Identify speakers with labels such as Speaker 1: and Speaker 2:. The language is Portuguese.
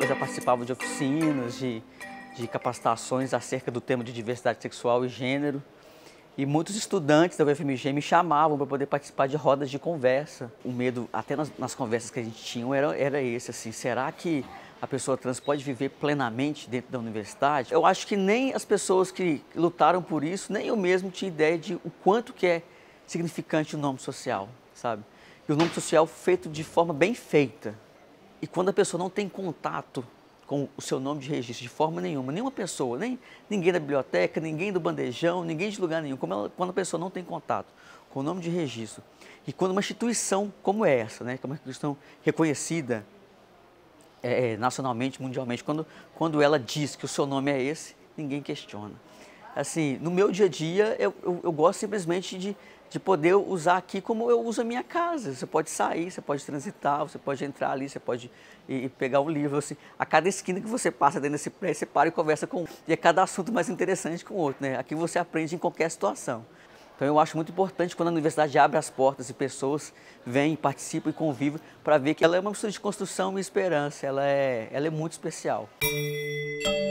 Speaker 1: eu já participava de oficinas, de, de capacitações acerca do tema de diversidade sexual e gênero. E muitos estudantes da UFMG me chamavam para poder participar de rodas de conversa. O medo, até nas, nas, conversas que a gente tinha, era, era esse, assim, será que a pessoa trans pode viver plenamente dentro da universidade? Eu acho que nem as pessoas que lutaram por isso, nem eu mesmo tinha ideia de o quanto que é significante o nome social, sabe? E o nome social feito de forma bem feita, e quando a pessoa não tem contato com o seu nome de registro de forma nenhuma, nenhuma pessoa, nem ninguém da biblioteca, ninguém do bandejão, ninguém de lugar nenhum, ela, quando a pessoa não tem contato com o nome de registro, e quando uma instituição como essa, né, que é uma instituição reconhecida é, é nacionalmente, mundialmente, quando, quando ela diz que o seu nome é esse, ninguém questiona assim, no meu dia a dia, eu, eu, eu, gosto simplesmente de, de poder usar aqui como eu uso a minha casa. Você pode sair, você pode transitar, você pode entrar ali, você pode ir, ir pegar um livro. Assim. A cada esquina que você passa dentro desse prédio, você para e conversa com um. E é cada assunto mais interessante com o outro. Né? Aqui você aprende em qualquer situação. Então eu acho muito importante quando a universidade abre as portas e pessoas vêm, participam e convivem para ver que ela é uma mistura de construção e esperança. Ela é, ela é muito especial. Música